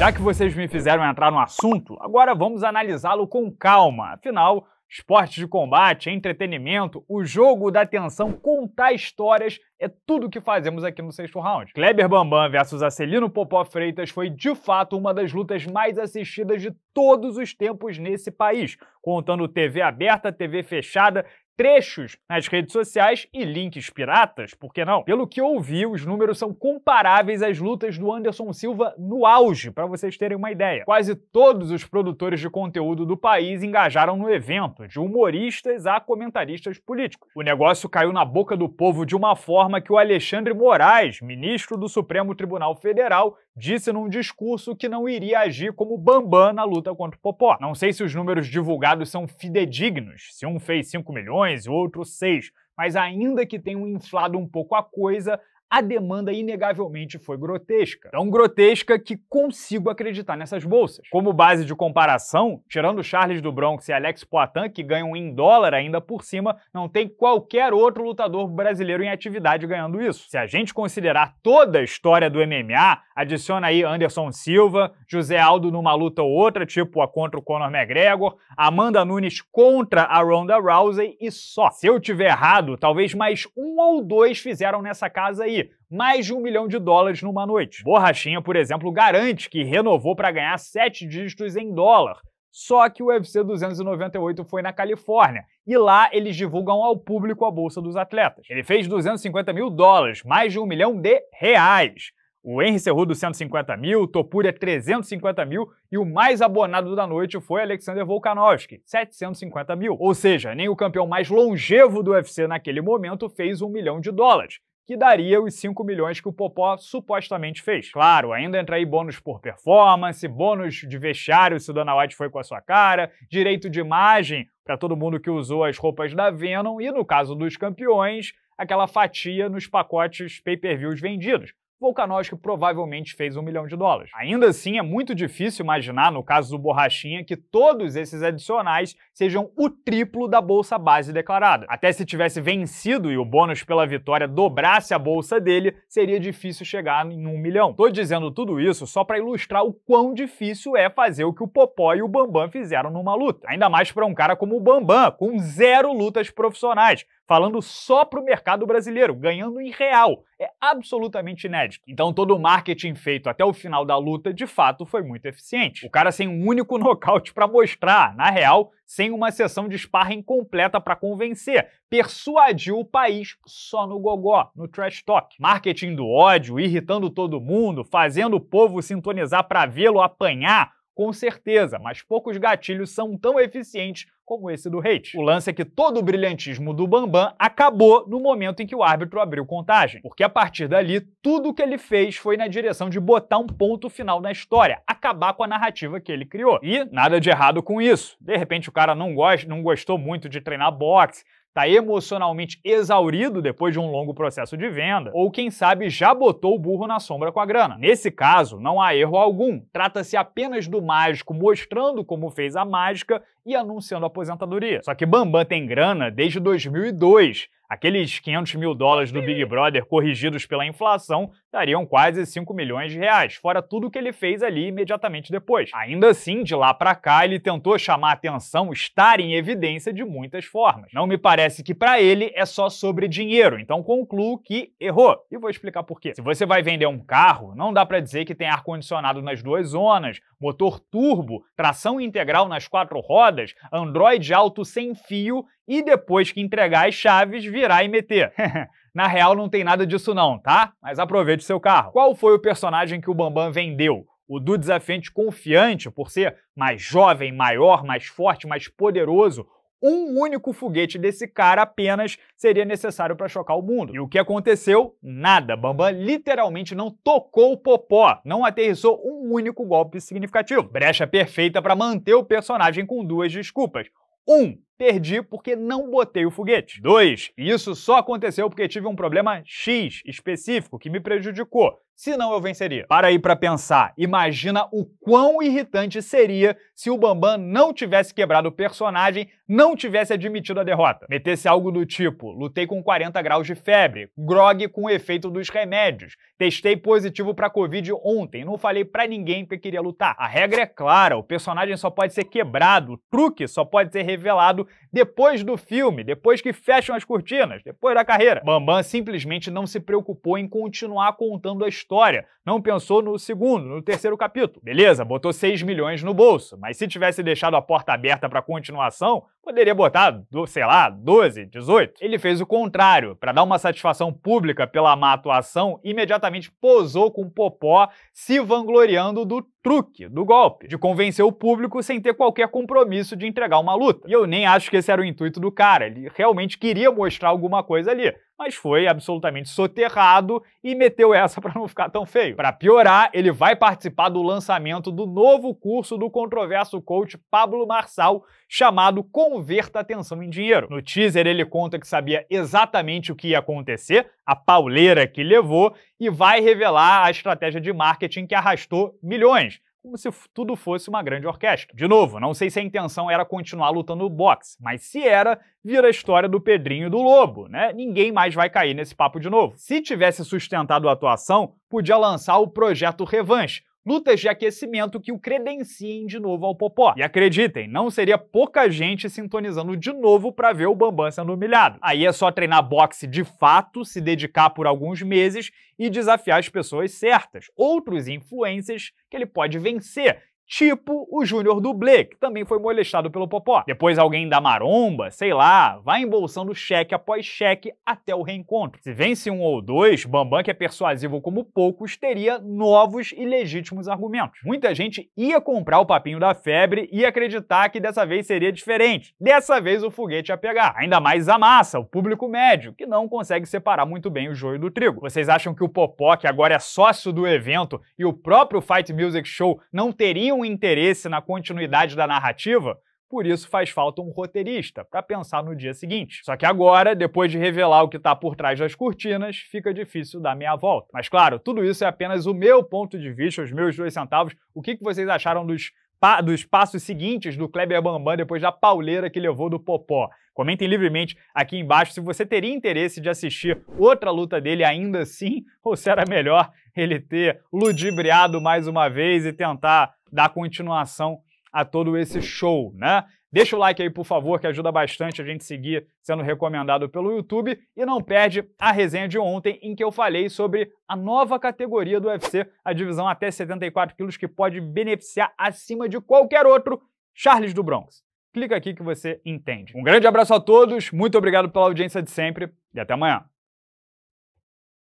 Já que vocês me fizeram entrar no assunto, agora vamos analisá-lo com calma. Afinal, esportes de combate, entretenimento, o jogo da atenção, contar histórias, é tudo o que fazemos aqui no sexto round. Kleber Bambam versus Acelino Popó Freitas foi de fato uma das lutas mais assistidas de todos os tempos nesse país, contando TV aberta, TV fechada trechos nas redes sociais e links piratas, por que não? Pelo que ouvi, os números são comparáveis às lutas do Anderson Silva no auge, para vocês terem uma ideia. Quase todos os produtores de conteúdo do país engajaram no evento, de humoristas a comentaristas políticos. O negócio caiu na boca do povo de uma forma que o Alexandre Moraes, ministro do Supremo Tribunal Federal, disse num discurso que não iria agir como Bambam na luta contra o Popó. Não sei se os números divulgados são fidedignos, se um fez 5 milhões bilhões, outros 6. Mas ainda que tenham inflado um pouco a coisa, a demanda inegavelmente foi grotesca. Tão grotesca que consigo acreditar nessas bolsas. Como base de comparação, tirando Charles do Bronx e Alex Poitin, que ganham em dólar ainda por cima, não tem qualquer outro lutador brasileiro em atividade ganhando isso. Se a gente considerar toda a história do MMA, adiciona aí Anderson Silva, José Aldo numa luta ou outra, tipo a contra o Conor McGregor, Amanda Nunes contra a Ronda Rousey e só. Se eu tiver errado, talvez mais um ou dois fizeram nessa casa aí mais de um milhão de dólares numa noite. Borrachinha, por exemplo, garante que renovou para ganhar sete dígitos em dólar. Só que o UFC 298 foi na Califórnia e lá eles divulgam ao público a bolsa dos atletas. Ele fez 250 mil dólares, mais de um milhão de reais. O Henry Cerrudo 150 mil, Topuria é 350 mil e o mais abonado da noite foi Alexander Volkanovski, 750 mil. Ou seja, nem o campeão mais longevo do UFC naquele momento fez um milhão de dólares que daria os 5 milhões que o Popó supostamente fez. Claro, ainda entra aí bônus por performance, bônus de vestiário se o Dana White foi com a sua cara, direito de imagem para todo mundo que usou as roupas da Venom e, no caso dos campeões, aquela fatia nos pacotes pay-per-views vendidos. Volkanovski provavelmente fez um milhão de dólares. Ainda assim, é muito difícil imaginar, no caso do Borrachinha, que todos esses adicionais sejam o triplo da bolsa base declarada. Até se tivesse vencido e o bônus pela vitória dobrasse a bolsa dele, seria difícil chegar em um milhão. Tô dizendo tudo isso só para ilustrar o quão difícil é fazer o que o Popó e o Bambam fizeram numa luta. Ainda mais para um cara como o Bambam, com zero lutas profissionais falando só para o mercado brasileiro, ganhando em real. É absolutamente inédito. Então, todo o marketing feito até o final da luta, de fato, foi muito eficiente. O cara sem um único nocaute para mostrar, na real, sem uma sessão de sparring completa para convencer. Persuadiu o país só no gogó, no trash talk. Marketing do ódio, irritando todo mundo, fazendo o povo sintonizar para vê-lo apanhar, com certeza, mas poucos gatilhos são tão eficientes como esse do Hate. O lance é que todo o brilhantismo do Bambam acabou no momento em que o árbitro abriu contagem, porque a partir dali tudo o que ele fez foi na direção de botar um ponto final na história, acabar com a narrativa que ele criou. E nada de errado com isso. De repente o cara não gosta, não gostou muito de treinar boxe, está emocionalmente exaurido depois de um longo processo de venda, ou quem sabe já botou o burro na sombra com a grana. Nesse caso, não há erro algum. Trata-se apenas do mágico mostrando como fez a mágica e anunciando a aposentadoria. Só que Bambam tem grana desde 2002 Aqueles 500 mil dólares do Big Brother corrigidos pela inflação dariam quase 5 milhões de reais, fora tudo o que ele fez ali imediatamente depois. Ainda assim, de lá para cá, ele tentou chamar atenção, estar em evidência de muitas formas. Não me parece que para ele é só sobre dinheiro, então concluo que errou. E vou explicar por quê. Se você vai vender um carro, não dá para dizer que tem ar-condicionado nas duas zonas, motor turbo, tração integral nas quatro rodas, Android alto sem fio e depois que entregar as chaves, virar e meter. Na real, não tem nada disso não, tá? Mas aproveite seu carro. Qual foi o personagem que o Bambam vendeu? O do desafiante confiante, por ser mais jovem, maior, mais forte, mais poderoso, um único foguete desse cara apenas seria necessário para chocar o mundo. E o que aconteceu? Nada. Bambam literalmente não tocou o popó, não aterrissou um único golpe significativo. Brecha perfeita para manter o personagem com duas desculpas. Um, Perdi porque não botei o foguete. 2. Isso só aconteceu porque tive um problema X específico que me prejudicou senão eu venceria. Para aí para pensar, imagina o quão irritante seria se o Bambam não tivesse quebrado o personagem, não tivesse admitido a derrota. Metesse algo do tipo: lutei com 40 graus de febre, grog com o efeito dos remédios, testei positivo para Covid ontem, não falei para ninguém que queria lutar. A regra é clara: o personagem só pode ser quebrado, o truque só pode ser revelado depois do filme, depois que fecham as cortinas, depois da carreira. Bambam simplesmente não se preocupou em continuar contando a história, não pensou no segundo, no terceiro capítulo. Beleza, botou 6 milhões no bolso, mas se tivesse deixado a porta aberta para continuação, Poderia botar, sei lá, 12, 18. Ele fez o contrário. Para dar uma satisfação pública pela má atuação, imediatamente posou com Popó, se vangloriando do truque, do golpe, de convencer o público sem ter qualquer compromisso de entregar uma luta. E eu nem acho que esse era o intuito do cara, ele realmente queria mostrar alguma coisa ali mas foi absolutamente soterrado e meteu essa para não ficar tão feio. Para piorar, ele vai participar do lançamento do novo curso do controverso coach Pablo Marçal, chamado Converta Atenção em Dinheiro. No teaser, ele conta que sabia exatamente o que ia acontecer, a pauleira que levou, e vai revelar a estratégia de marketing que arrastou milhões como se tudo fosse uma grande orquestra. De novo, não sei se a intenção era continuar lutando no boxe, mas se era, vira a história do Pedrinho e do Lobo, né? Ninguém mais vai cair nesse papo de novo. Se tivesse sustentado a atuação, podia lançar o Projeto Revanche, lutas de aquecimento que o credenciem de novo ao Popó. E acreditem, não seria pouca gente sintonizando de novo para ver o Bambam sendo humilhado. Aí é só treinar boxe de fato, se dedicar por alguns meses e desafiar as pessoas certas, outros influencers que ele pode vencer tipo o Júnior Dublê, que também foi molestado pelo Popó. Depois alguém da maromba, sei lá, vai embolsando cheque após cheque até o reencontro. Se vence um ou dois, Bambam, que é persuasivo como poucos, teria novos e legítimos argumentos. Muita gente ia comprar o papinho da febre e acreditar que dessa vez seria diferente. Dessa vez o foguete ia pegar. Ainda mais a massa, o público médio, que não consegue separar muito bem o joio do trigo. Vocês acham que o Popó, que agora é sócio do evento, e o próprio Fight Music Show não teriam um interesse na continuidade da narrativa, por isso faz falta um roteirista para pensar no dia seguinte. Só que agora, depois de revelar o que está por trás das cortinas, fica difícil dar meia volta. Mas claro, tudo isso é apenas o meu ponto de vista, os meus dois centavos. O que, que vocês acharam dos dos passos seguintes do Kleber Bambam depois da pauleira que levou do Popó. Comentem livremente aqui embaixo se você teria interesse de assistir outra luta dele ainda assim, ou se era melhor ele ter ludibriado mais uma vez e tentar dar continuação a todo esse show, né? Deixa o like aí, por favor, que ajuda bastante a gente seguir sendo recomendado pelo YouTube e não perde a resenha de ontem em que eu falei sobre a nova categoria do UFC, a divisão até 74 quilos que pode beneficiar acima de qualquer outro Charles do Bronx. Clica aqui que você entende. Um grande abraço a todos, muito obrigado pela audiência de sempre e até amanhã.